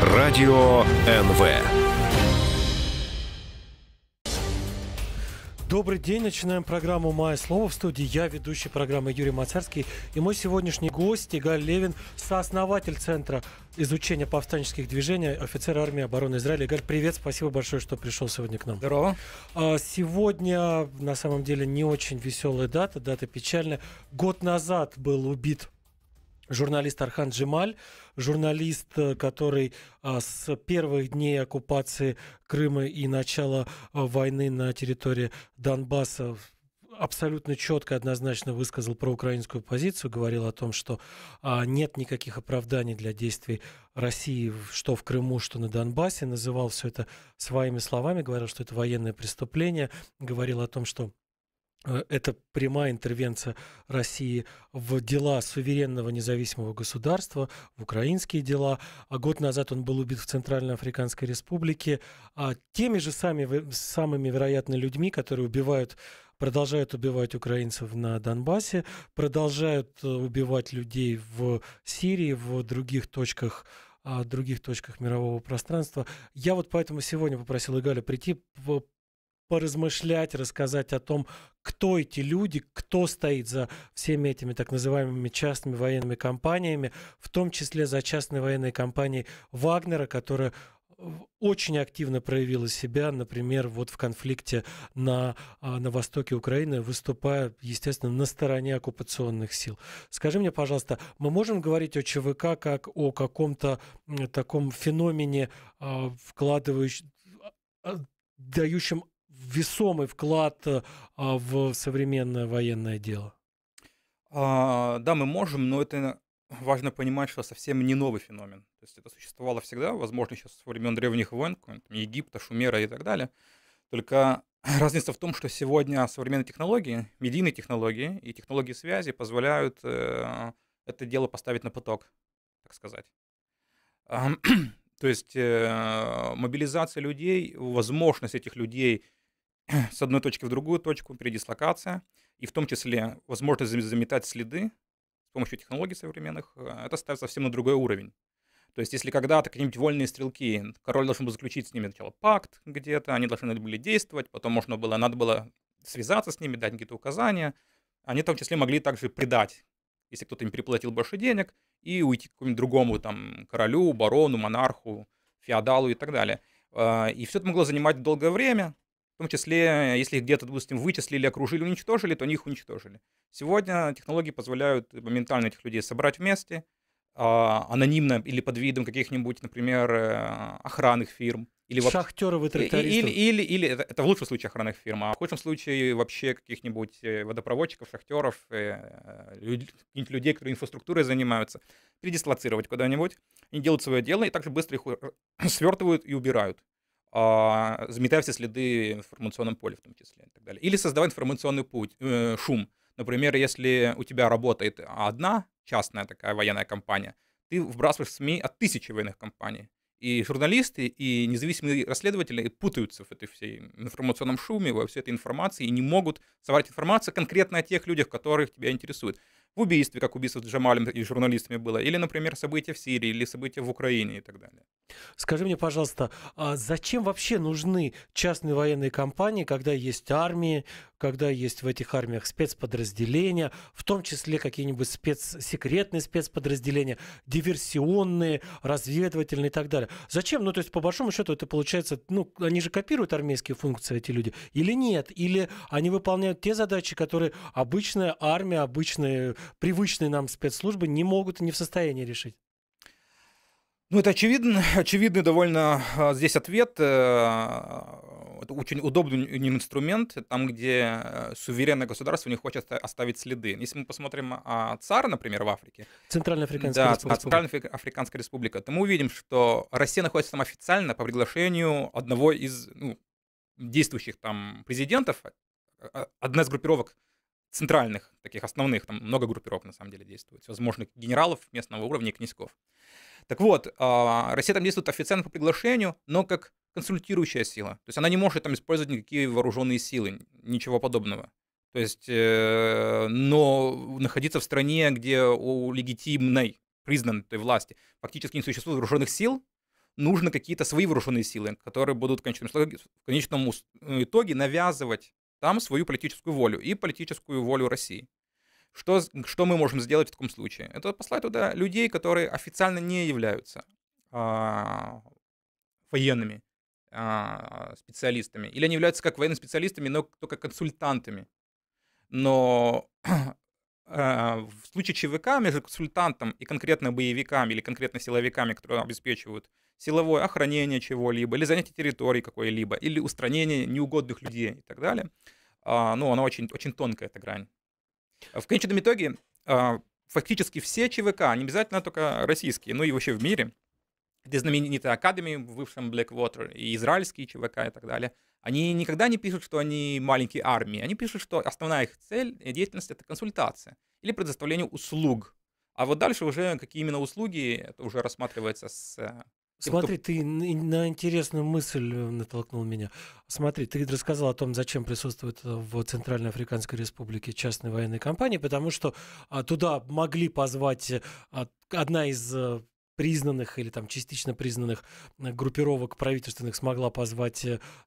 Радио НВ. Добрый день. Начинаем программу «Мое слово». В студии я, ведущий программы Юрий Мацарский. И мой сегодняшний гость Игорь Левин, сооснователь Центра изучения повстанческих движений, офицер армии обороны Израиля. Игорь, привет, спасибо большое, что пришел сегодня к нам. Здорово. А, сегодня, на самом деле, не очень веселая дата, дата печальная. Год назад был убит журналист Архан Джемаль, журналист, э, который а, с первых дней оккупации Крыма и начала а, войны на территории Донбасса абсолютно четко и однозначно высказал про украинскую позицию, говорил о том, что а, нет никаких оправданий для действий России, что в Крыму, что на Донбассе, называл все это своими словами, говорил, что это военное преступление, говорил о том, что Э, это прямая интервенция России в дела суверенного независимого государства, в украинские дела. А год назад он был убит в Центральной Африканской Республике а теми же самыми, самыми вероятно людьми, которые убивают продолжают убивать украинцев на Донбассе, продолжают э, убивать людей в Сирии, в других точках а, других точках мирового пространства. Я вот поэтому сегодня попросил Игаля прийти, поразмышлять, рассказать о том, кто эти люди, кто стоит за всеми этими так называемыми частными военными компаниями, в том числе за частной военной компанией Вагнера, которая очень активно проявила себя, например, вот в конфликте на, а, на востоке Украины, выступая, естественно, на стороне оккупационных сил. Скажи мне, пожалуйста, мы можем говорить о ЧВК как о каком-то таком феномене, а, вкладывающем а, дающим весомый вклад э, а, в современное военное дело? А, да, мы можем, но это э, важно понимать, что совсем не новый феномен. То есть это существовало всегда, возможно, сейчас со времен древних войн, Египта, Шумера и так далее. Только разница в том, что сегодня современные технологии, медийные технологии и технологии связи позволяют э, это дело поставить на поток, так сказать. То есть э, мобилизация людей, возможность этих людей – с одной точки в другую точку, передислокация, и в том числе возможность заметать следы с помощью технологий современных, э, это ставит совсем на другой уровень. То есть, если когда-то какие-нибудь вольные стрелки, король должен был заключить с ними сначала пакт где-то, они должны были действовать, потом можно было, надо было связаться с ними, дать какие-то указания. Они в том числе могли также предать, если кто-то им переплатил больше денег, и уйти к какому-нибудь другому там королю, барону, монарху, феодалу и так далее. Э, и все это могло занимать долгое время, том числе, э, если их где-то, допустим, вычислили, окружили, уничтожили, то они их уничтожили. Сегодня технологии позволяют э, моментально этих людей собрать вместе, а, анонимно или под видом каких-нибудь, например, э, охранных фирм. Или вообще... Шахтеров и трактористов. Или, или, или это, это в лучшем случае охранных фирм, а в худшем случае вообще каких-нибудь водопроводчиков, шахтеров, люд, людей, которые инфраструктурой занимаются, передислоцировать куда-нибудь. Они делают свое дело и также быстро их свертывают и убирают а, заметая все следы в информационном поле в том числе и так далее. Или создавай информационный путь, э, шум. Например, если у тебя работает одна частная такая военная компания, ты вбрасываешь в СМИ от тысячи военных компаний. И журналисты, и независимые расследователи путаются в этой всей информационном шуме, во всей этой информации, и не могут собрать информацию конкретно о тех людях, которых тебя интересует в убийстве, как убийство с Джамалем и журналистами было, или, например, события в Сирии, или события в Украине и так далее. Скажи мне, пожалуйста, а зачем вообще нужны частные военные компании, когда есть армии, когда есть в этих армиях спецподразделения, в том числе какие-нибудь спецсекретные спецподразделения, диверсионные, разведывательные и так далее. Зачем? Ну, то есть, по большому счету, это получается, ну, они же копируют армейские функции, эти люди, или нет? Или они выполняют те задачи, которые обычная армия, обычные привычные нам спецслужбы не могут и не в состоянии решить? Ну, это очевидно, очевидный довольно а, здесь ответ. Э, это очень удобный инструмент, там, где э, суверенное государство не хочет оставить следы. Если мы посмотрим а, ЦАР, например, в Африке. Центральная Центральноафриканская да, республика. Африканская республика. То мы увидим, что Россия находится там официально по приглашению одного из ну, действующих там президентов, э, одна из группировок центральных, таких основных, там много группировок на самом деле действует, возможных генералов местного уровня и князьков. Так вот, а, Россия там действует официально по приглашению, но как консультирующая сила. То есть она не может там использовать никакие вооруженные силы, ничего подобного. То есть, э, но находиться в стране, где у легитимной, признанной власти фактически не существует вооруженных сил, нужно какие-то свои вооруженные силы, которые будут в конечном, в конечном итоге навязывать там свою политическую волю и политическую волю России. Что, что мы можем сделать в таком случае? Это послать туда людей, которые официально не являются а, военными а, специалистами. Или они являются как военными специалистами, но только консультантами. Но а, в случае ЧВК между консультантом и конкретно боевиками или конкретно силовиками, которые обеспечивают силовое охранение чего-либо, или занятие территории какой-либо, или устранение неугодных людей и так далее. А, ну, она очень, очень тонкая, эта грань. В конечном итоге, а, фактически все ЧВК, не обязательно только российские, но ну и вообще в мире, где знаменитые Академии в бывшем Blackwater, и израильские ЧВК и так далее, они никогда не пишут, что они маленькие армии. Они пишут, что основная их цель и деятельность — это консультация или предоставление услуг. А вот дальше уже какие именно услуги, это уже рассматривается с Смотри, кто... ты на интересную мысль э, натолкнул меня. Смотри, ты рассказал о том, зачем присутствует э, в Центральной Африканской Республике частные военные компании, потому что а, туда могли позвать э, одна из признанных или там частично признанных группировок правительственных смогла позвать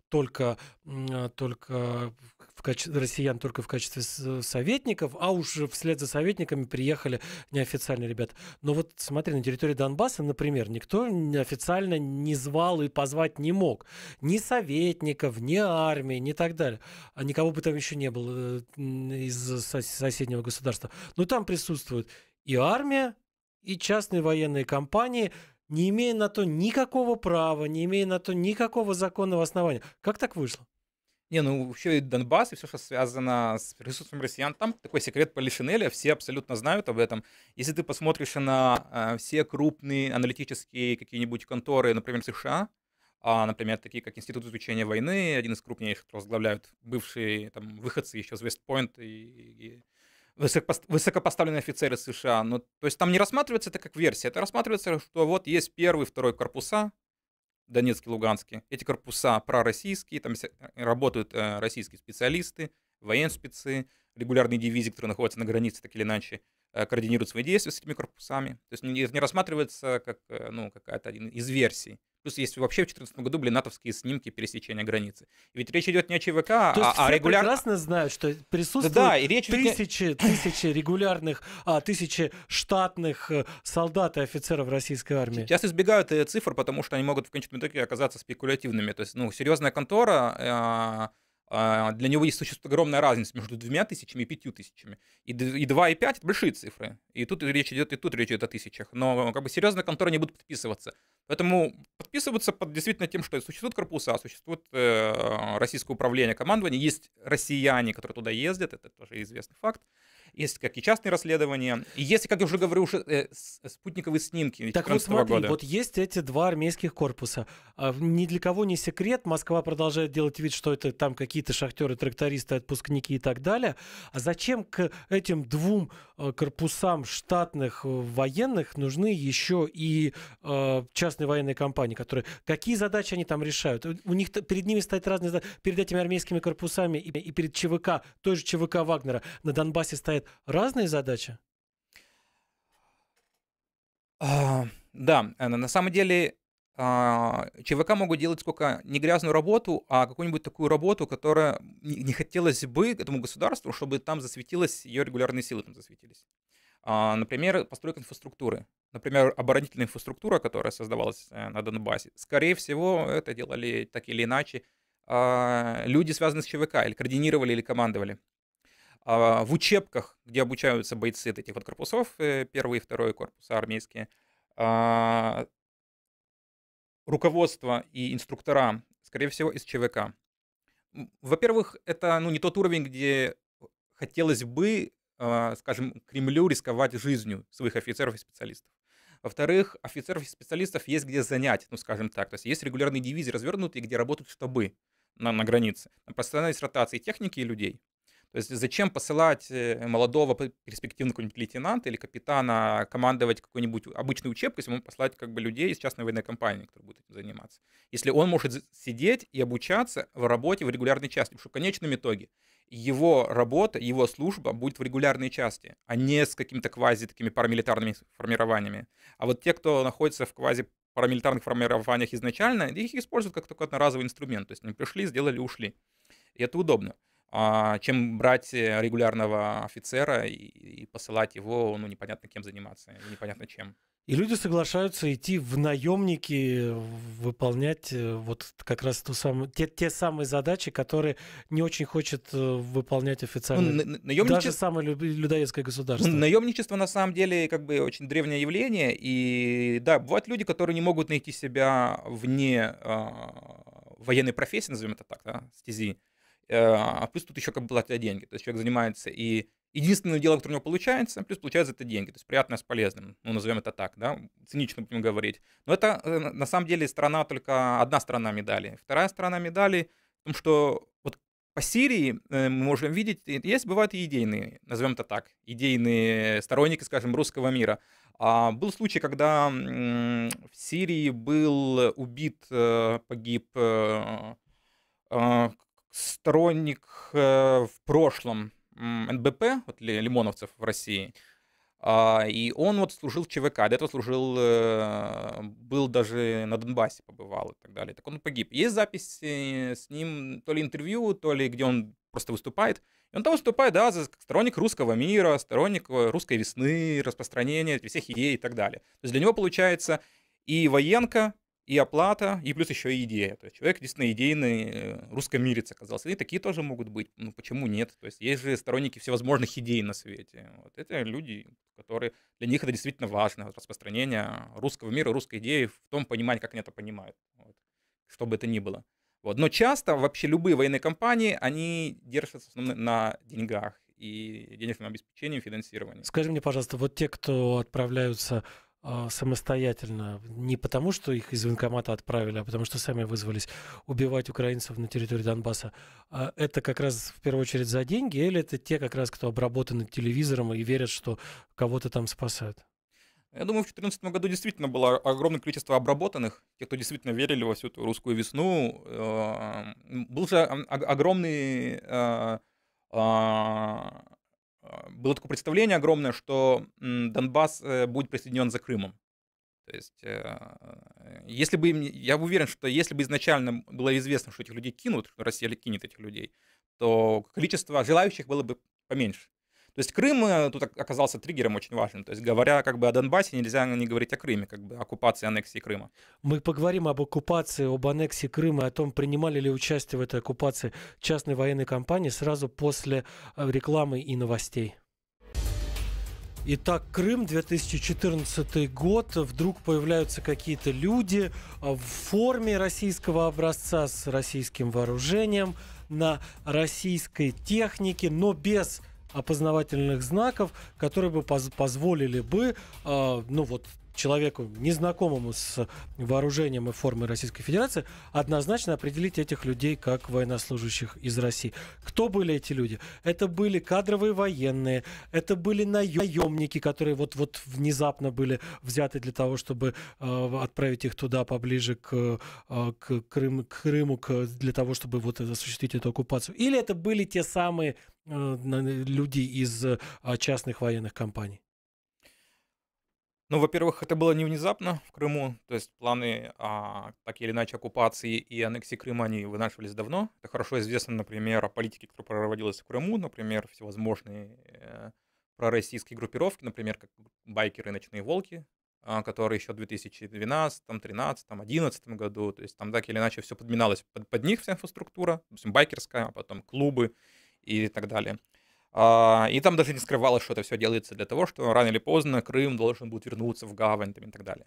только, а, только в каче... россиян только в качестве э, советников, а уж вслед за советниками приехали неофициальные ребята. Но вот смотри, на территории Донбасса, например, никто официально не звал и позвать не мог. Ни советников, ни армии, ни так далее. А никого бы там еще не было э, из соседнего государства. Но там присутствуют и армия, и частные военные компании, не имея на то никакого права, не имея на то никакого законного основания. Как так вышло? Не, ну вообще и Донбасс, и все, что связано с присутствием россиян, там такой секрет полишинеля, все абсолютно знают об этом. Если ты посмотришь на э, все крупные аналитические какие-нибудь конторы, например, США, а, например, такие как Институт изучения войны, один из крупнейших, который возглавляют бывшие там, выходцы еще с Вестпойнт и, и высокопоставленные офицеры США. Но ну, то есть там не рассматривается это как версия, это рассматривается, что вот есть первый, второй корпуса, Донецкий, Луганский. эти корпуса пророссийские, там э, работают э, российские специалисты, военспецы, регулярные дивизии, которые находятся на границе так или иначе, э, координируют свои действия с этими корпусами. То есть не рассматривается как ну, какая-то из версий. Плюс есть вообще в 2014 году, были натовские снимки пересечения границы. Ведь речь идет не о ЧВК, То а, а регулярно... прекрасно знают, что присутствуют да, да, речь тысячи, не... тысячи регулярных, а, тысячи штатных э, солдат и офицеров российской армии. Сейчас избегают э, цифр, потому что они могут в конечном итоге оказаться спекулятивными. То есть, ну, серьезная контора... Э, а, для него есть существует огромная разница между двумя тысячами и пятью тысячами. И 2 и 5 это большие цифры. И тут речь идет, и тут речь идет о тысячах. Но э, как бы серьезно конторы не будут подписываться. Поэтому подписываются под действительно тем, что существуют корпуса, а существует э, российское управление командования, есть россияне, которые туда ездят, это тоже известный факт есть как и частные расследования, и есть, как я уже говорил, уже э, э, спутниковые снимки. Так вот смотри, года. вот есть эти два армейских корпуса. А, ни для кого не секрет, Москва продолжает делать вид, что это там какие-то шахтеры, трактористы, отпускники и так далее. А зачем к этим двум э, корпусам штатных э, военных нужны еще и э, частные военные компании, которые какие задачи они там решают? У них перед ними стоят разные задачи. Перед этими армейскими корпусами и, и перед ЧВК, той же ЧВК Вагнера на Донбассе стоят Разные задачи? А, да, э, на самом деле а, ЧВК могут делать сколько не грязную работу, а какую-нибудь такую работу, которая не хотелось бы этому государству, чтобы там засветилась ее регулярные силы там засветились. А, например, постройка инфраструктуры. Например, оборонительная инфраструктура, которая создавалась э, на Донбассе. Скорее всего, это делали так или иначе а, люди, связанные с ЧВК, или координировали, или командовали. А в учебках, где обучаются бойцы этих вот корпусов, э, первый и второй корпуса армейские, а, руководство и инструктора, скорее всего, из ЧВК. Во-первых, это ну, не тот уровень, где хотелось бы, а, скажем, Кремлю рисковать жизнью своих офицеров и специалистов. Во-вторых, офицеров и специалистов есть где занять, ну, скажем так. То есть есть регулярные дивизии развернутые, где работают штабы на, на границе. На постоянной ротации техники и людей. То есть зачем посылать э, молодого перспективного какого-нибудь лейтенанта или капитана командовать какой-нибудь обычной учебкой, если ему послать как бы людей из частной военной компании, которые будут этим заниматься. Если он может сидеть и обучаться в работе в регулярной части, потому что в конечном итоге его работа, его служба будет в регулярной части, а не с какими-то квази такими парамилитарными формированиями. А вот те, кто находится в квази парамилитарных формированиях изначально, их используют как только одноразовый инструмент. То есть они пришли, сделали, ушли. И это удобно. А, чем брать э, регулярного офицера и, и посылать его, ну, непонятно кем заниматься, непонятно чем. И люди соглашаются идти в наемники, выполнять э, вот как раз ту самую, те, те самые задачи, которые не очень хочет э, выполнять ну, официально. Ну, на, наемниче... Даже самое людоедское государство. Ну, наемничество на самом деле как бы очень древнее явление. И да, бывают люди, которые не могут найти себя вне э, военной профессии, назовем это так, да, стези. А, а плюс тут еще как бы платят деньги. То есть человек занимается и единственное дело, которое у него получается, плюс получается это деньги. То есть приятное с полезным. Ну, назовем это так, да, цинично будем говорить. Но это э, на самом деле страна только одна сторона медали. Вторая сторона медали в том, что вот по Сирии э, мы можем видеть, есть, бывают и идейные, назовем это так, идейные сторонники, скажем, русского мира. А был случай, когда в Сирии был убит, э, погиб а, сторонник э, в прошлом НБП, вот лимоновцев в России, а, и он вот служил в ЧВК, до этого служил, э, был даже на Донбассе побывал и так далее. Так он погиб. Есть запись с ним, то ли интервью, то ли где он просто выступает. И он там выступает, да, за сторонник русского мира, сторонник э, русской весны, распространения всех идей и так далее. То есть для него получается и военка, и оплата, и плюс еще и идея. То есть человек действительно идейный э, русскомирец оказался. И такие тоже могут быть. Ну почему нет? То есть есть же сторонники всевозможных идей на свете. Вот это люди, которые для них это действительно важно. распространение русского мира, русской идеи в том понимании, как они это понимают. Вот. Что бы это ни было. Вот. Но часто вообще любые военные компании, они держатся в основном на деньгах и денежном обеспечением финансированием Скажи мне, пожалуйста, вот те, кто отправляются а, самостоятельно, не потому, что их из военкомата отправили, а потому что сами вызвались убивать украинцев на территории Донбасса, а это как раз в первую очередь за деньги, или это те как раз, кто обработаны телевизором и верят, что кого-то там спасают? Я думаю, в 2014 году действительно было огромное количество обработанных, тех, кто действительно верили во всю эту русскую весну. Э, был же огромный э, а, а, было такое представление огромное, что Донбасс э, будет присоединен за Крымом. То есть, э, если бы, я уверен, что если бы изначально было известно, что этих людей кинут, что Россия кинет этих людей, то количество желающих было бы поменьше. То есть Крым э, тут оказался триггером очень важным. То есть говоря как бы о Донбассе, нельзя не говорить о Крыме, как бы оккупации, аннексии Крыма. Мы поговорим об оккупации, об аннексии Крыма, о том, принимали ли участие в этой оккупации частной военной компании сразу после э, рекламы и новостей. Итак, Крым, 2014 год. Вдруг появляются какие-то люди э, в форме российского образца с российским вооружением, на российской технике, но без опознавательных знаков, которые бы позволили бы, а, ну вот человеку, незнакомому с вооружением и формой Российской Федерации, однозначно определить этих людей как военнослужащих из России. Кто были эти люди? Это были кадровые военные, это были наемники, которые вот, вот внезапно были взяты для того, чтобы э, отправить их туда поближе к, э, к, Крым, к Крыму, к, для того, чтобы вот осуществить эту оккупацию. Или это были те самые э, люди из э, частных военных компаний? Ну, во-первых, это было не внезапно в Крыму, то есть планы, а, так или иначе, оккупации и аннексии Крыма, они вынашивались давно. Это хорошо известно, например, о политике, которая проводилась в Крыму, например, всевозможные э, пророссийские группировки, например, как байкеры ночные волки, э, которые еще в 2012, 2013, 2011 году, то есть там так или иначе все подминалось под, под них вся инфраструктура, допустим, байкерская, а потом клубы и так далее. А, и там даже не скрывалось, что это все делается для того, что рано или поздно Крым должен будет вернуться в гавань там, и так далее,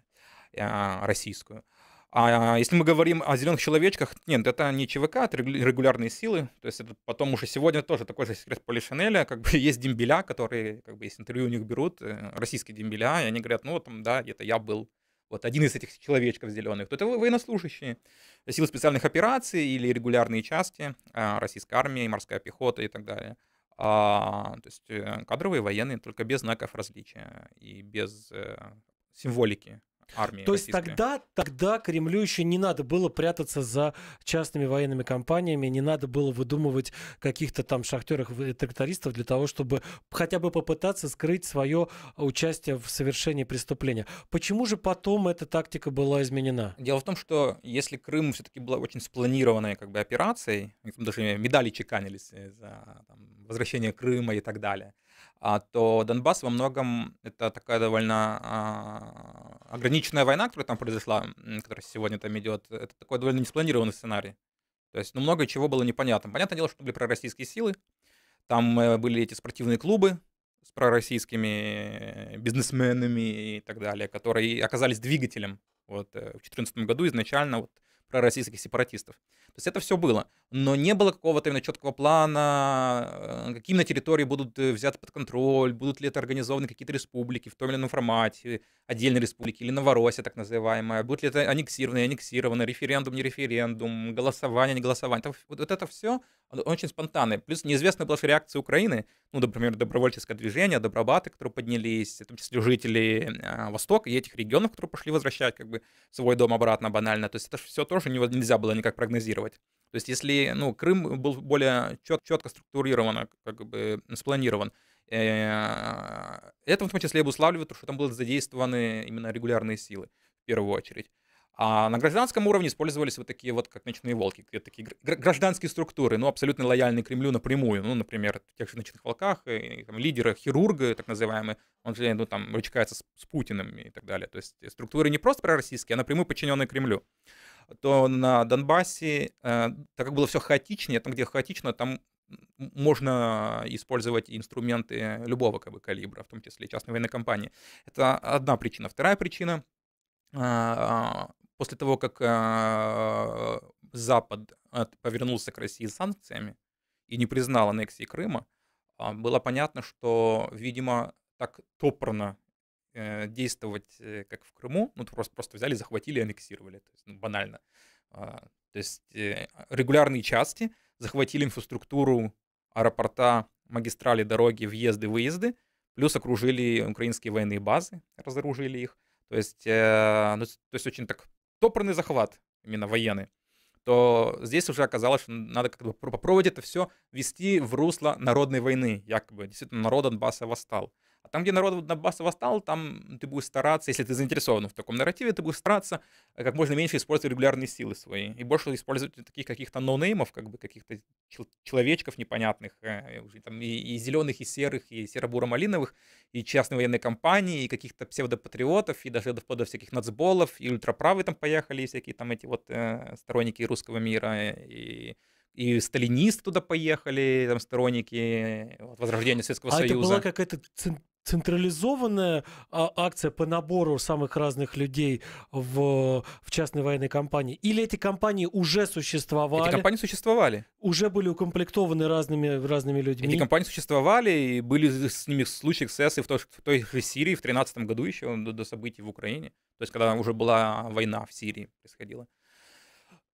а, российскую. А если мы говорим о зеленых человечках, нет, это не ЧВК, это регулярные силы. То есть это потом уже сегодня тоже такой же секрет Полишинеля, как бы есть дембеля, которые, как бы, есть интервью у них берут, э, российские дембеля, и они говорят, ну, там, да, это я был вот один из этих человечков зеленых, то это военнослужащие, силы специальных операций или регулярные части а, российской армии, морская пехота и так далее. А, то есть э, кадровые военные, только без знаков различия и без э, символики армии. То есть тогда, тогда Кремлю еще не надо было прятаться за частными военными компаниями, не надо было выдумывать каких-то там шахтеров и э, трактористов для того, чтобы хотя бы попытаться скрыть свое участие в совершении преступления. Почему же потом эта тактика была изменена? Дело в том, что если Крым все-таки была очень спланированной как бы операцией, даже медали чеканились э, за там, возвращение Крыма и так далее, а, то Донбасс во многом это такая довольно а, ограниченная война, которая там произошла, которая сегодня там идет. Это такой довольно неспланированный сценарий. То есть, ну, много чего было непонятно. Понятное дело, что были пророссийские силы, там э, были эти спортивные клубы с пророссийскими э, бизнесменами и так далее, которые оказались двигателем вот, э, в 2014 году изначально вот, пророссийских сепаратистов. То есть это все было. Но не было какого-то именно четкого плана, э, какие на территории будут э, взяты под контроль, будут ли это организованы какие-то республики в том или ином формате, отдельные республики или Новороссия так называемая, будут ли это аннексированы, аннексированы, референдум, не референдум, голосование, не голосование. Это, вот это все он очень спонтанный. Плюс неизвестна была реакция Украины, ну, например, добровольческое движение, добробаты, которые поднялись, в том числе жители э, Востока и этих регионов, которые пошли возвращать как бы свой дом обратно банально. То есть это все тоже нельзя было никак прогнозировать. То есть если, ну, Крым был более чет, четко структурирован, как бы спланирован, э, это в том числе и обуславливает, что там были задействованы именно регулярные силы в первую очередь. А на гражданском уровне использовались вот такие вот, как ночные волки, такие гражданские структуры, ну, абсолютно лояльные Кремлю напрямую. Ну, например, в тех же ночных волках, и, и, там, лидера, хирурга, так называемые. он же, ну, там, рычкается с, с Путиным и так далее. То есть структуры не просто пророссийские, а напрямую подчиненные Кремлю. То на Донбассе, э, так как было все хаотичнее, там, где хаотично, там можно использовать инструменты любого как бы, калибра, в том числе частной военной компании. Это одна причина. Вторая причина а, после того, как а, Запад повернулся к России с санкциями и не признал аннексии Крыма, а, было понятно, что, видимо, так топорно э, действовать, э, как в Крыму, ну, просто, просто взяли, захватили и аннексировали, то есть, ну, банально. А, то есть э, регулярные части захватили инфраструктуру аэропорта, магистрали, дороги, въезды, выезды, плюс окружили украинские военные базы, разоружили их. То есть, ну, то есть очень так топорный захват, именно военный, то здесь уже оказалось, что надо как бы попробовать это все вести в русло народной войны, якобы действительно народ Донбасса восстал. А там, где народ на Донбасса восстал, там ты будешь стараться, если ты заинтересован в таком нарративе, ты будешь стараться э, как можно меньше использовать регулярные силы свои и больше использовать таких каких-то ноунеймов, как бы каких-то человечков непонятных, э, там, и, и зеленых, и серых, и серо-буро-малиновых, и частные военные компании, и каких-то псевдопатриотов, и даже до всяких нацболов, и ультраправые там поехали, и всякие там эти вот э, сторонники русского мира, и и сталинисты туда поехали, там сторонники э, вот, возрождения Советского а Союза. А это была какая-то централизованная а, акция по набору самых разных людей в, в частной военной компании? Или эти компании уже существовали? Эти компании существовали. Уже были укомплектованы разными, разными людьми? Эти компании существовали, и были с ними случаи эксцессы в той, в той же Сирии в 2013 году еще, до, до событий в Украине. То есть, когда уже была война в Сирии происходила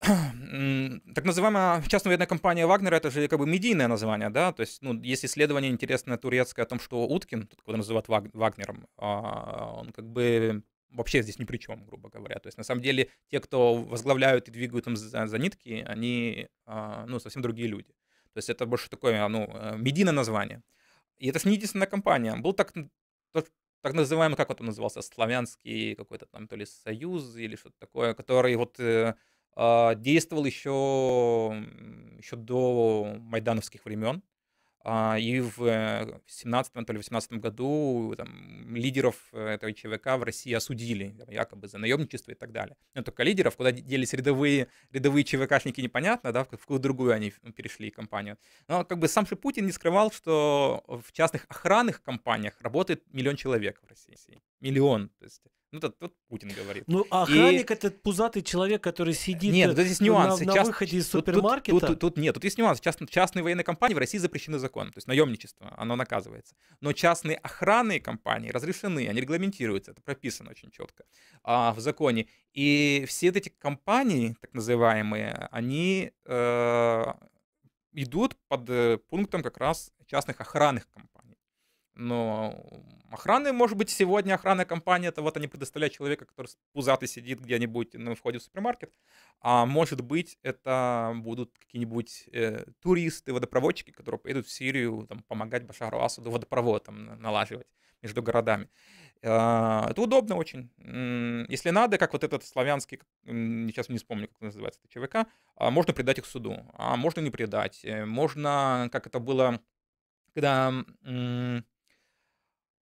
так называемая частная военная компания Вагнера, это же как бы медийное название, да, то есть, ну, есть исследование интересное турецкое о том, что Уткин, его называют Вагнером, а, он как бы вообще здесь ни при чем, грубо говоря. То есть, на самом деле, те, кто возглавляют и двигают там за, за нитки, они, а, ну, совсем другие люди. То есть, это больше такое, ну, э, медийное название. И это же не единственная компания. Был так, так называемый, как вот он назывался, славянский какой-то там, то ли союз или что-то такое, который вот э, а, действовал еще, еще до майдановских времен. А, и в 17 э, то ли году там, лидеров э, этого ЧВК в России осудили там, якобы за наемничество и так далее. Но ну, только лидеров, куда делись рядовые, рядовые ЧВКшники, непонятно, да, в какую другую они перешли компанию. Но как бы сам же Путин не скрывал, что в частных охранных компаниях работает миллион человек в России. Миллион. То есть ну, это вот Путин говорит. Ну, а охранник и... этот пузатый человек, который сидит нет, тут есть нюансы. на, Част... на выходе из супермаркета. Тут, тут, тут, тут нет, тут есть нюанс. Част... Частные военные компании в России запрещены законом, то есть наемничество, оно наказывается. Но частные охранные компании разрешены, они регламентируются, это прописано очень четко а, в законе. И все эти компании, так называемые, они э, идут под э, пунктом как раз частных охранных компаний но охраны, может быть, сегодня охранная компания, это вот они предоставляют человека, который пузатый сидит где-нибудь на ну, входе в супермаркет. А может быть, это будут какие-нибудь э, туристы, водопроводчики, которые поедут в Сирию там, помогать Башару Асаду водопровод там, налаживать между городами. А, это удобно очень. Если надо, как вот этот славянский, сейчас не вспомню, как называется это ЧВК, а, можно предать их суду, а можно не предать. Э, можно, как это было, когда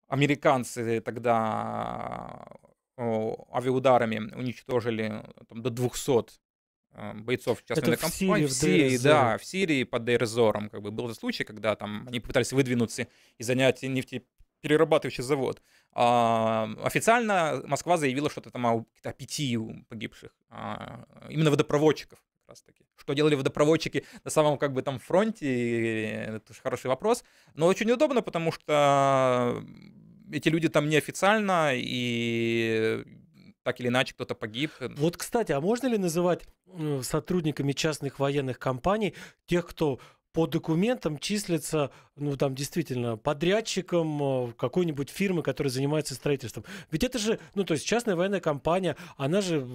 американцы тогда э, авиаударами уничтожили э, там, до 200 э, бойцов частной компании. В Сирии, в Сирии да, в Сирии под Дейрзором. Как бы был случай, когда там они пытались выдвинуться и занять нефтеперерабатывающий завод. А, официально Москва заявила что это там а, о, о пяти погибших, а, именно водопроводчиков раз таки. Что делали водопроводчики на самом как бы там фронте, это хороший вопрос. Но очень удобно, потому что эти люди там неофициально, и так или иначе кто-то погиб. Вот, кстати, а можно ли называть э, сотрудниками частных военных компаний тех, кто по документам числится, ну там действительно, подрядчиком э, какой-нибудь фирмы, которая занимается строительством. Ведь это же, ну то есть частная военная компания, она же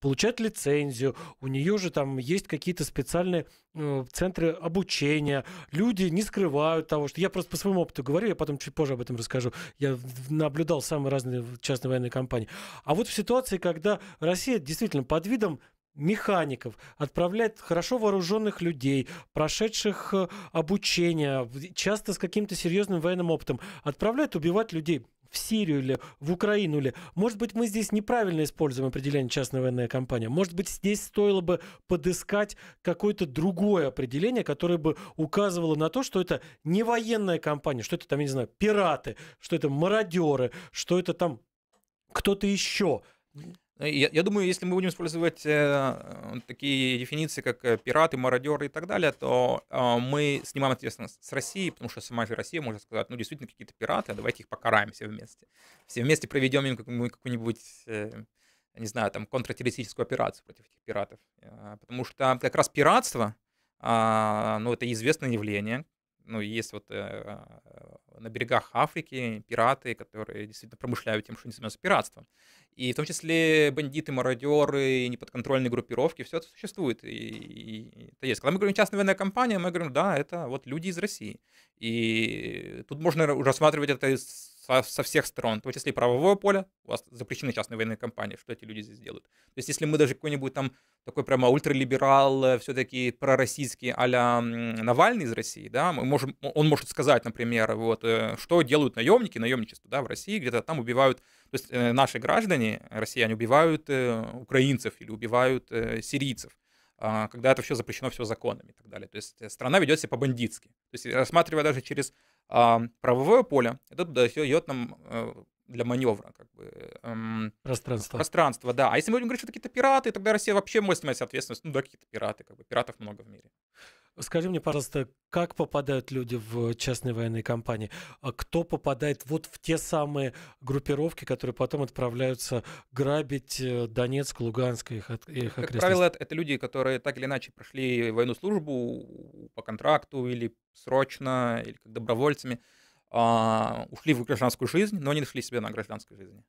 получает лицензию, у нее же там есть какие-то специальные э, центры обучения, люди не скрывают того, что я просто по своему опыту говорю, я потом чуть позже об этом расскажу, я наблюдал самые разные частные военные компании. А вот в ситуации, когда Россия действительно под видом механиков, отправляет хорошо вооруженных людей, прошедших э, обучение, часто с каким-то серьезным военным опытом, отправляет убивать людей в Сирию или в Украину или, Может быть, мы здесь неправильно используем определение частная военная компания. Может быть, здесь стоило бы подыскать какое-то другое определение, которое бы указывало на то, что это не военная компания, что это там, я не знаю, пираты, что это мародеры, что это там кто-то еще. Ну, я, я думаю, если мы будем использовать э, э такие дефиниции, как э, пираты, мародеры и так далее, то э, мы снимаем ответственность с России, потому что сама Россия может сказать, ну, действительно, какие-то пираты, а давайте их покараем все вместе. Все вместе проведем им какую-нибудь, э, не знаю, там, контртеррористическую операцию против этих пиратов. Э, потому что как раз пиратство, э, ну, это известное явление, ну, есть вот э, э, на берегах Африки пираты, которые действительно промышляют тем, что они занимаются пиратством. И в том числе бандиты, мародеры, неподконтрольные группировки, все это существует. И, и, это есть. Когда мы говорим частная военная компания, мы говорим, да, это вот люди из России. И тут можно рассматривать это со, со всех сторон, в том числе и правовое поле, у вас запрещены частные военные компании, что эти люди здесь делают. То есть если мы даже какой-нибудь там такой прямо ультралиберал, э, все-таки пророссийский а Навальный из России, да, мы можем, он может сказать, например, вот, э, что делают наемники, наемничество, да, в России, где-то там убивают то есть э, наши граждане, россияне, убивают э, украинцев или убивают э, сирийцев а, когда это все запрещено все законами и так далее. То есть страна ведет себя по-бандитски. То есть рассматривая даже через а, правовое поле, это дает нам для маневра как бы, эм, пространство. пространство, да. А если мы будем говорить, что какие-то пираты, тогда Россия вообще может снимать ответственность. Ну да, какие-то пираты, как бы пиратов много в мире. Скажи мне, пожалуйста, как попадают люди в частные военные компании? А кто попадает вот в те самые группировки, которые потом отправляются грабить э, Донецк, Луганск и их, их Как правило, это люди, которые так или иначе прошли военную службу по контракту или срочно, или как добровольцами, а, ушли в гражданскую жизнь, но не нашли себя на гражданской жизни.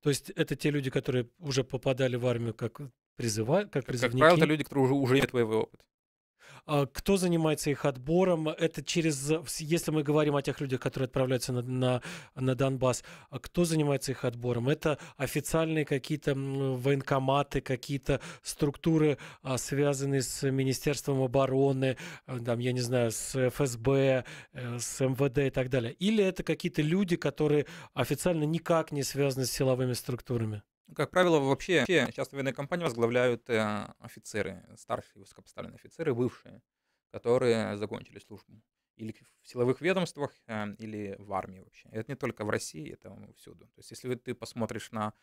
То есть это те люди, которые уже попадали в армию как призывают, как призывники? Как правило, это люди, которые уже, уже имеют боевой опыт. А кто занимается их отбором? Это через, если мы говорим о тех людях, которые отправляются на, на, на Донбасс, а кто занимается их отбором? Это официальные какие-то военкоматы, какие-то структуры, а, связанные с Министерством обороны, э, там, я не знаю, с ФСБ, с э, МВД и так далее? Или это какие-то люди, которые официально никак не связаны с силовыми структурами? Как правило, вообще сейчас военные компании возглавляют э, офицеры, старшие высокопоставленные офицеры, бывшие, которые закончили службу. Или в силовых ведомствах, э, или в армии вообще. Это не только в России, это всюду. То есть если ты посмотришь на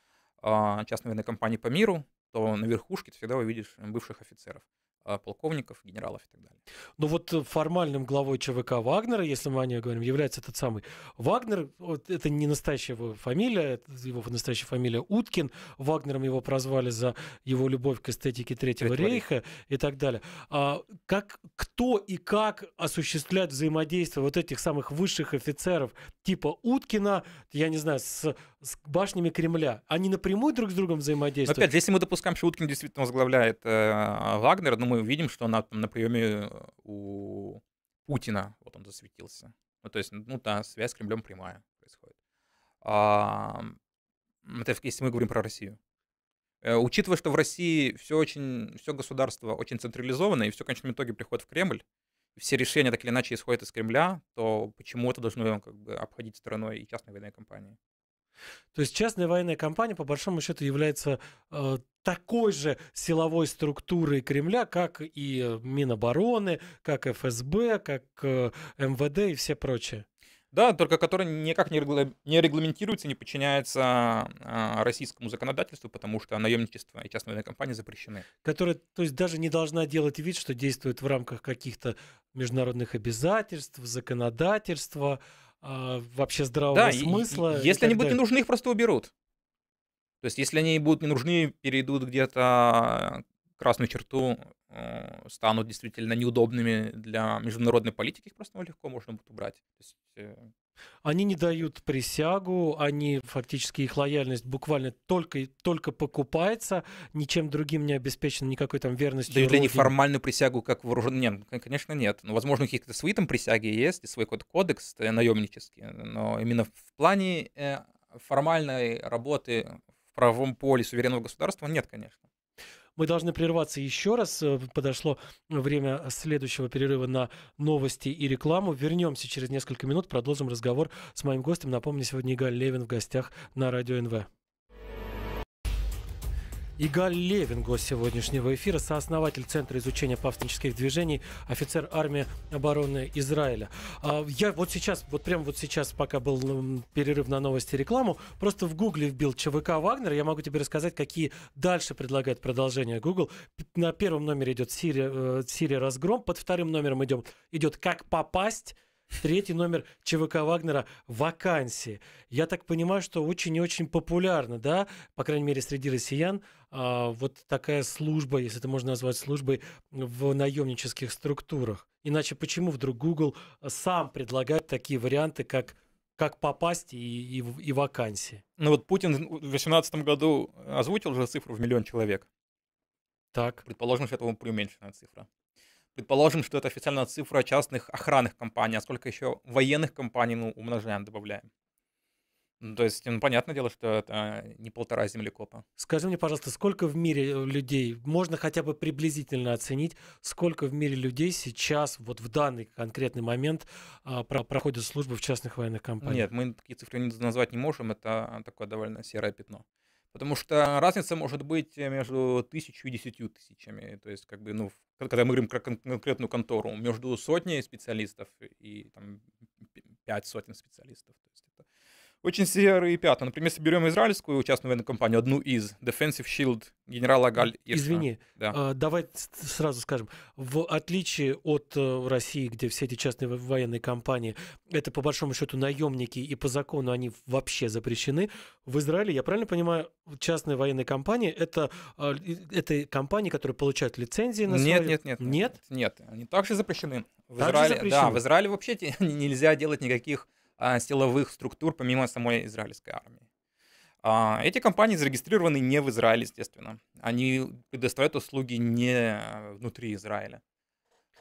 а, частные военные компании по миру, то на верхушке ты всегда увидишь бывших офицеров. А, полковников, генералов и так далее. Ну вот э, формальным главой ЧВК Вагнера, если мы о ней говорим, является этот самый Вагнер. Вот это не настоящая его фамилия, его настоящая фамилия Уткин. Вагнером его прозвали за его любовь к эстетике Третьего, рейха, рейха и так далее. А как, кто и как осуществлять взаимодействие вот этих самых высших офицеров типа Уткина, я не знаю, с, с башнями Кремля? Они напрямую друг с другом взаимодействуют? Но опять если мы допускаем, что Уткин действительно возглавляет э, Вагнера, ну мы увидим, что она там, на приеме э, у Путина, вот он засветился. Ну, то есть, ну, да, связь с Кремлем прямая происходит. А, это если мы говорим про Россию. Э, учитывая, что в России все очень, все государство очень централизовано, и все в конечном итоге приходит в Кремль, все решения так или иначе исходят из Кремля, то почему это должно как бы, обходить стороной и частной военной компании? То есть частная военная компания, по большому счету, является э, такой же силовой структурой Кремля, как и э, Минобороны, как ФСБ, как э, МВД и все прочее. Да, только которая никак не, регла... не регламентируется, не подчиняется э, российскому законодательству, потому что наемничество и частные военные компании запрещены. Которая, то есть, даже не должна делать вид, что действует в рамках каких-то международных обязательств, законодательства э, вообще здравого да, смысла. И, и, если и они будут не нужны, их просто уберут. То есть, если они будут не нужны, перейдут где-то а, красную черту, э, станут действительно неудобными для международной политики, их просто ну, легко можно будет убрать. То есть, э, они не дают присягу, они фактически их лояльность буквально только, только покупается, ничем другим не обеспечена никакой там верностью. Дают ли они формальную присягу, как вооруженным? Нет, ну, конечно, нет. Но ну, возможно, у них какие-то свои там присяги есть, и свой код кодекс э, наемнический, но именно в плане э, формальной работы в правовом поле суверенного государства нет, конечно. Мы должны прерваться еще раз. Э, подошло время следующего перерыва на новости и рекламу. Вернемся через несколько минут, продолжим разговор с моим гостем. Напомню, сегодня Игаль Левин в гостях на Радио НВ. Игаль Левин, гость сегодняшнего эфира, сооснователь Центра изучения повстанческих движений, офицер армии обороны Израиля. А, я вот сейчас, вот прямо вот сейчас, пока был перерыв на новости рекламу, просто в Гугле вбил ЧВК Вагнер. Я могу тебе рассказать, какие дальше предлагает продолжение Google. На первом номере идет Сирия, э, Сирия разгром, под вторым номером идет, идет как попасть Третий номер ЧВК Вагнера «Вакансии». Я так понимаю, что очень и очень популярно, да, по крайней мере, среди россиян, а, вот такая служба, если это можно назвать службой, в наемнических структурах. Иначе почему вдруг Google сам предлагает такие варианты, как как попасть и, и, и вакансии. Ну вот Путин в 2018 году озвучил же цифру в миллион человек. Так. Предположим, что это ему приуменьшенная цифра. Предположим, что это официально цифра частных охранных компаний, а сколько еще военных компаний, ну, умножаем, добавляем. Ну, то есть, ну, понятное дело, что это не полтора землекопа. Скажи мне, пожалуйста, сколько в мире э, людей, можно хотя бы приблизительно оценить, сколько в мире людей сейчас, вот в данный конкретный момент, а, про проходят службы в частных военных компаниях? Нет, мы такие цифры назвать не можем, это такое довольно серое пятно. Потому что разница может быть э, между тысячу и десятью тысячами. То есть, как бы, ну, когда мы говорим про конкретную контору, между сотней специалистов и там, пять сотен специалистов очень серые пятна. Например, если берем израильскую частную военную компанию, одну из, Defensive Shield, генерала Галь Ирша. Извини, да. а, давай сразу скажем, в отличие от э, России, где все эти частные военные компании, это по большому счету наемники, и по закону они вообще запрещены, в Израиле, я правильно понимаю, частные военные компании, это, а, это компании, которые получают лицензии на свой... Нет, нет, нет. Нет? Нет, они также запрещены. В также Израиле, запрещены? Да, в Израиле вообще нельзя делать никаких а, силовых структур, помимо самой израильской армии. А, эти компании зарегистрированы не в Израиле, естественно. Они предоставляют услуги не внутри Израиля.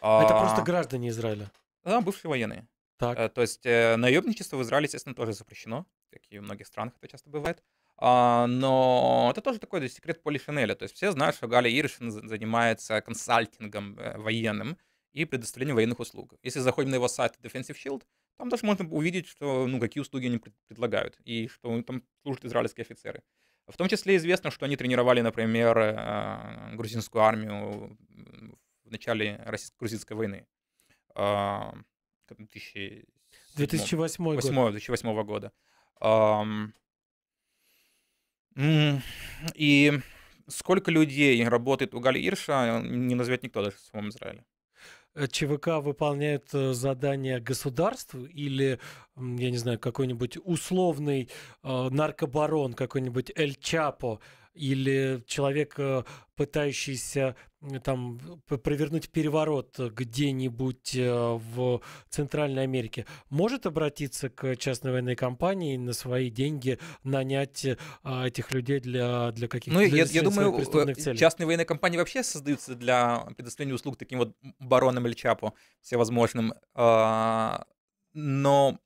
А это а... просто граждане Израиля. Да, бывшие военные. Так. Э, то есть э, наемничество в Израиле, естественно, тоже запрещено, как и в многих странах это часто бывает. Но это тоже такой секрет Полишинеля. То есть все знают, что Галя Иршин занимается консалтингом э, военным и предоставлением военных услуг. Если заходим на его сайт Defensive Shield, там даже можно увидеть, что, ну, какие услуги они предлагают, и что там служат израильские офицеры. В том числе известно, что они тренировали, например, а, грузинскую армию в начале грузинской войны. 2008 а, год. 2008 года. И сколько людей работает у Гали Ирша, не назовет никто даже в самом Израиле. Э, ЧВК выполняет э, задания государству или, я не знаю, какой-нибудь условный э, наркобарон, какой-нибудь Эль Чапо или человек, э, пытающийся там провернуть переворот где-нибудь э, в Центральной Америке, может обратиться к частной военной компании на свои деньги нанять э, этих людей для, для каких-то ну, для я, я думаю, преступных целей? частные военные компании вообще создаются для предоставления услуг таким вот баронам или чапу всевозможным. А, но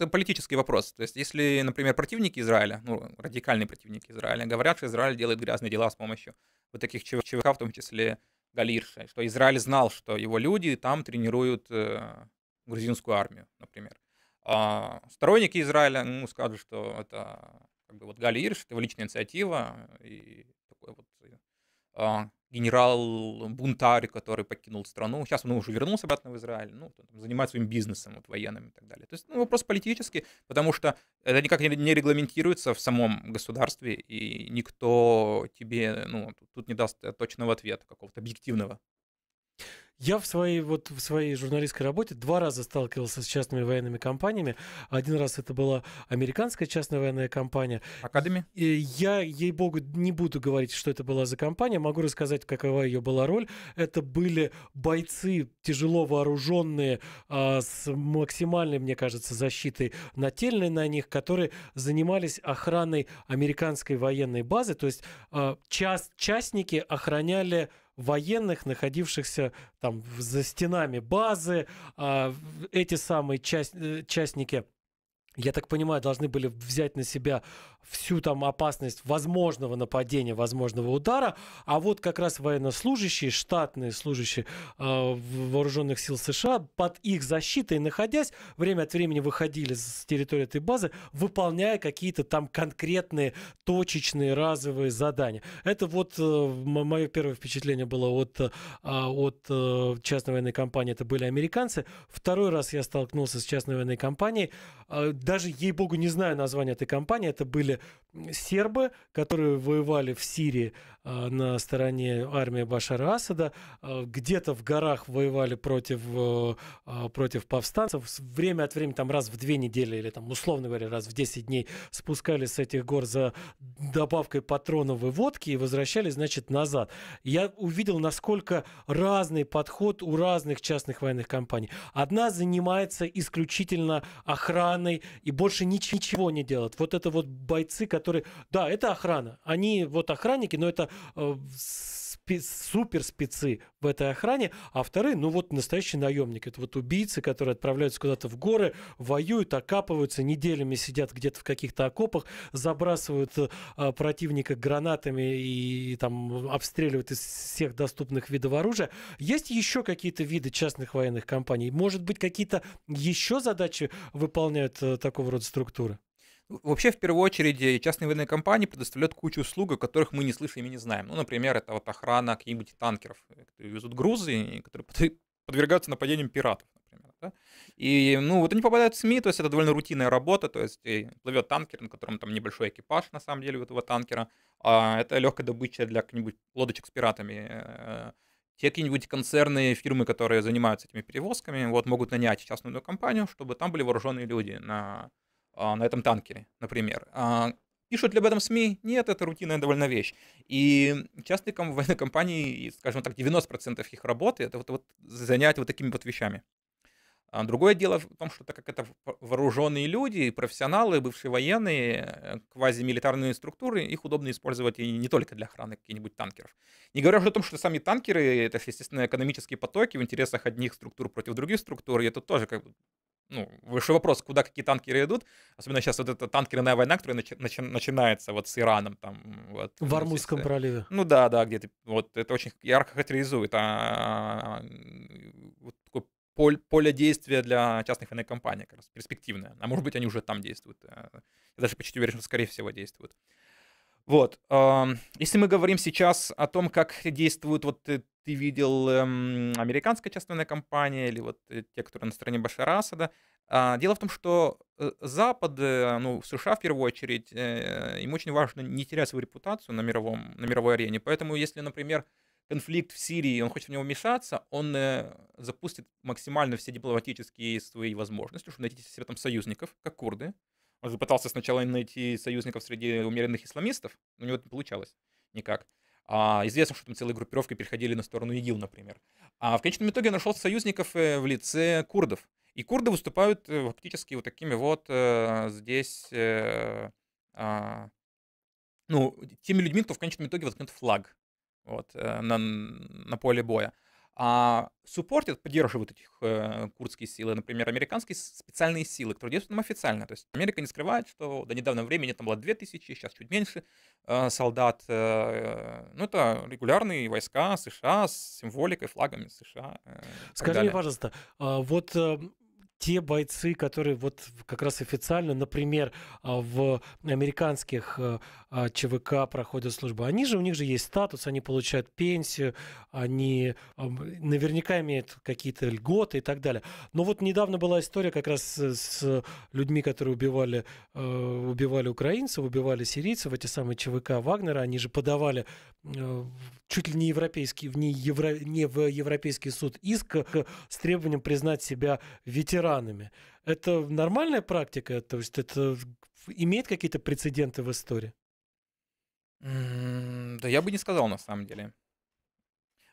это политический вопрос. То есть, если, например, противники Израиля, ну, радикальные противники Израиля, говорят, что Израиль делает грязные дела с помощью вот таких ЧВК, в том числе Галирша, что Израиль знал, что его люди там тренируют э, грузинскую армию, например. А сторонники Израиля ну, скажут, что это как бы вот Галирш, это его личная инициатива и такой вот э, а, генерал-бунтарь, который покинул страну. Сейчас он уже вернулся обратно в Израиль, ну, занимается своим бизнесом, вот, военным и так далее. То есть ну, вопрос политический, потому что это никак не регламентируется в самом государстве, и никто тебе ну, тут не даст э, точного ответа, какого-то объективного. Я в своей, вот, в своей журналистской работе два раза сталкивался с частными военными компаниями. Один раз это была американская частная военная компания. Академи? Я, ей-богу, не буду говорить, что это была за компания. Могу рассказать, какова ее была роль. Это были бойцы, тяжело вооруженные, а, с максимальной, мне кажется, защитой нательной на них, которые занимались охраной американской военной базы. То есть а, част, частники охраняли военных, находившихся там за стенами базы, э, эти самые часть, э, частники я так понимаю, должны были взять на себя всю там опасность возможного нападения, возможного удара, а вот как раз военнослужащие, штатные служащие э, вооруженных сил США под их защитой находясь, время от времени выходили с территории этой базы, выполняя какие-то там конкретные точечные разовые задания. Это вот э, мое первое впечатление было от, э, а, от э, частной военной компании, это были американцы. Второй раз я столкнулся с частной военной компанией, э, даже, ей-богу, не знаю название этой компании, это были были сербы, которые воевали в Сирии, а, на стороне армии Башара Асада, а, где-то в горах воевали против, э, а, против повстанцев, время от времени, там раз в две недели или там, условно говоря, раз в 10 дней спускались с этих гор за добавкой патронов и водки и возвращались, значит, назад. Я увидел, насколько разный подход у разных частных военных компаний. Одна занимается исключительно охраной и больше ничего не делает. Вот это вот бойцы, которые... Да, это охрана. Они вот охранники, но это Э, супер спецы в этой охране, а вторые, ну вот настоящие наемники, это вот убийцы, которые отправляются куда-то в горы, воюют, окапываются, неделями сидят где-то в каких-то окопах, забрасывают э, противника гранатами и, и там обстреливают из всех доступных видов оружия. Есть еще какие-то виды частных военных компаний? Может быть, какие-то еще задачи выполняют э, такого рода структуры? Вообще, в первую очередь, э, частные военные компании предоставляют кучу услуг, о которых мы не слышим и не знаем. Ну, например, это вот охрана каких-нибудь танкеров, э, которые везут грузы, которые подвергаются нападениям пиратов, например. Да? И, ну, вот они попадают в СМИ, то есть это довольно рутинная работа, то есть э, плывет танкер, на котором там небольшой экипаж, на самом деле, у этого танкера. А это легкая добыча для каких-нибудь лодочек с пиратами. Те какие-нибудь концерные фирмы, которые занимаются этими перевозками, вот могут нанять частную компанию, чтобы там были вооруженные люди на а, на этом танкере, например. А, пишут ли об этом СМИ? Нет, это рутинная довольно вещь. И частные военные компании, скажем так, 90% их работы, это вот, вот занять вот такими вот вещами. А, другое дело в том, что так как это вооруженные люди, профессионалы, бывшие военные, квазимилитарные структуры, их удобно использовать и не только для охраны каких-нибудь танкеров. Не говоря уже о том, что сами танкеры — это, естественно, экономические потоки в интересах одних структур против других структур, и это тоже как бы ну, выше вопрос, куда какие танкеры идут, особенно сейчас вот эта танкерная война, которая начи- начи- начинается вот с Ираном, там, вот. В ну, Армузском здесь, э, проливе. Ну да, да, где-то, вот, это очень ярко характеризует а, вот такое поле, поле действия для частных военных компаний, как раз, перспективное, а может быть, они уже там действуют, э, я даже почти уверен, что скорее всего действуют. Вот. Если мы говорим сейчас о том, как действуют, вот э, ты, видел эм, американская частная компания или вот э, те, которые на стороне Башара Асада, а, дело в том, что э, Запад, ну, США в первую очередь, им очень важно не терять свою репутацию на, мировом, на мировой арене. Поэтому если, например, конфликт в Сирии, он хочет в него вмешаться, он запустит максимально все дипломатические свои возможности, чтобы найти себе там союзников, как курды. Он пытался сначала найти союзников среди умеренных исламистов, но у него это не получалось никак. А, известно, что там целые группировки переходили на сторону ИГИЛ, например. А в конечном итоге нашел союзников э, в лице курдов. И курды выступают э, фактически вот такими вот э, здесь, э, э, ну, теми людьми, кто в конечном итоге воткнет флаг вот, э, на, на поле боя а суппортят, поддерживают этих э, курдские силы, например, американские специальные силы, которые действуют там официально. То есть Америка не скрывает, что до недавнего времени там было 2000, сейчас чуть меньше э, солдат. Э, ну, это регулярные войска США с символикой, флагами США. Э, Скажи пожалуйста, а, вот э, те бойцы, которые вот как раз официально, например, а, в американских э, а, ЧВК проходят службу, они же, у них же есть статус, они получают пенсию, они наверняка имеют какие-то льготы и так далее. Но вот недавно была история как раз с людьми, которые убивали, э, убивали украинцев, убивали сирийцев, эти самые ЧВК Вагнера, они же подавали э, чуть ли не европейский, в не, евро, не в Европейский суд иск с требованием признать себя ветераном странами. Это нормальная практика? То есть это имеет какие-то прецеденты в истории? Да я бы не сказал, на самом деле.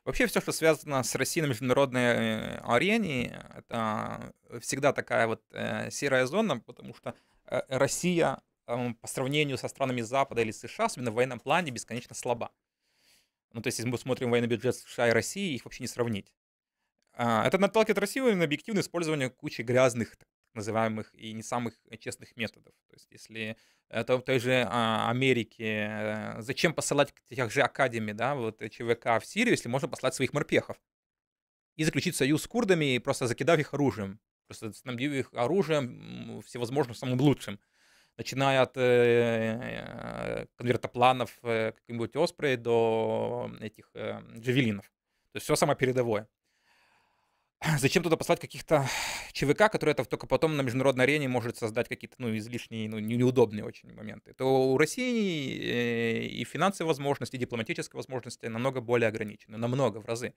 Вообще все, что связано с Россией на международной э, арене, это э, всегда такая вот э, серая зона, потому что Россия по сравнению со странами Запада или США, особенно в военном плане, бесконечно слаба. Ну, то есть, если мы смотрим военный бюджет США и России, их вообще не сравнить. А, это наталкивает Россию на объективное использование кучи грязных, так называемых, и не самых э, честных методов. То есть, если это в той же а, Америке, э, зачем посылать тех же Академи, да, вот э, ЧВК в Сирию, если можно послать своих морпехов? И заключить союз с курдами, и просто закидав их оружием. Просто снабдив их оружием всевозможным самым лучшим начиная от э, конвертопланов э, какой-нибудь Оспрей до этих э, джавелинов. То есть все самое передовое зачем туда послать каких-то ЧВК, который это только потом на международной арене может создать какие-то ну, излишние, ну, неудобные очень моменты, то у России э, и финансовые возможности, и дипломатические возможности намного более ограничены, намного в разы.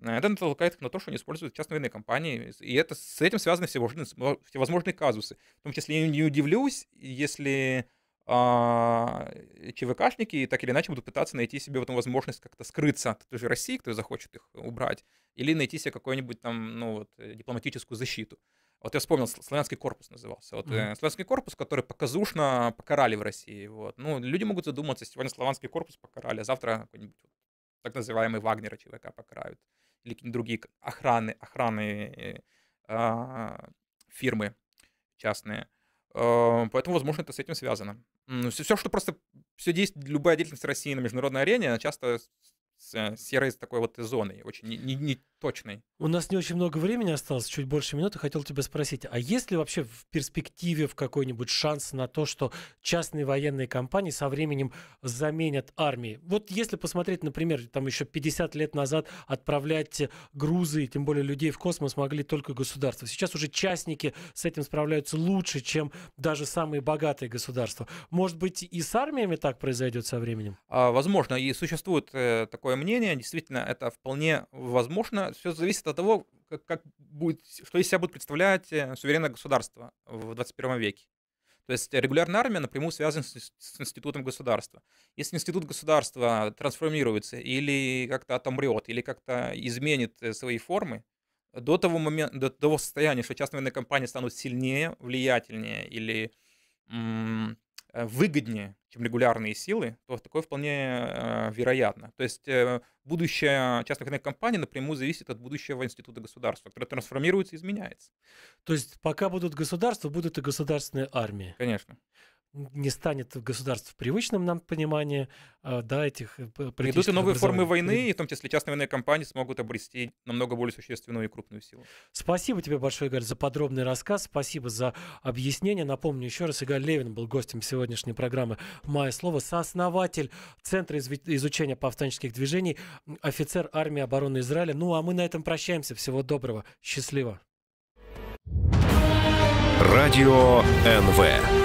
Э, это толкает их на то, что они используют частные военные компании, и это, с этим связаны всевозможные, всевозможные казусы. В том числе не удивлюсь, если а, ЧВКшники так или иначе будут пытаться найти себе в этом возможность как-то скрыться от той же России, кто захочет их убрать, или найти себе какую-нибудь там, ну, вот, э, дипломатическую защиту. Вот я вспомнил, славянский корпус назывался. Вот mm-hmm. славянский корпус, который показушно покарали в России. Вот. Ну, люди могут задуматься, сегодня славянский корпус покарали, а завтра какой-нибудь так называемый Вагнера человека покарают. Или какие-нибудь другие охраны, охраны э, а, фирмы частные. Э, поэтому, возможно, это с этим связано. Все, что просто все действие, любая деятельность России на международной арене, она часто с э, серой такой вот зоной, очень не, не, не точной. У нас не очень много времени осталось, чуть больше минуты. Хотел тебя спросить, а есть ли вообще в перспективе в какой-нибудь шанс на то, что частные военные компании со временем заменят армии? Вот если посмотреть, например, там еще 50 лет назад отправлять грузы, и тем более людей в космос могли только государства. Сейчас уже частники с этим справляются лучше, чем даже самые богатые государства. Может быть, и с армиями так произойдет со временем? А, возможно, и существует э, такой такое мнение, действительно, это вполне возможно. Все зависит от того, как, как будет, что из себя будет представлять э, суверенное государство в 21 веке. То есть регулярная армия напрямую связана с, с институтом государства. Если институт государства трансформируется или как-то отомрет, или как-то изменит э, свои формы, до того момента, до того состояния, что частные военные компании станут сильнее, влиятельнее или Э, выгоднее, чем регулярные силы, то такое вполне э, вероятно. То есть э, будущее частных компаний напрямую зависит от будущего института государства, которое трансформируется и изменяется. То есть пока будут государства, будут и государственные армии. Конечно не станет государств привычным нам понимании, а, да, этих Идут э, и новые формы войны, и в том числе частные военные компании смогут обрести намного более существенную и крупную силу. Спасибо тебе большое, Игорь, за подробный рассказ, спасибо за объяснение. Напомню еще раз, Игорь Левин был гостем сегодняшней программы «Мое слово», сооснователь Центра изучения повстанческих движений, офицер армии обороны Израиля. Ну, а мы на этом прощаемся. Всего доброго. Счастливо. Радио НВ.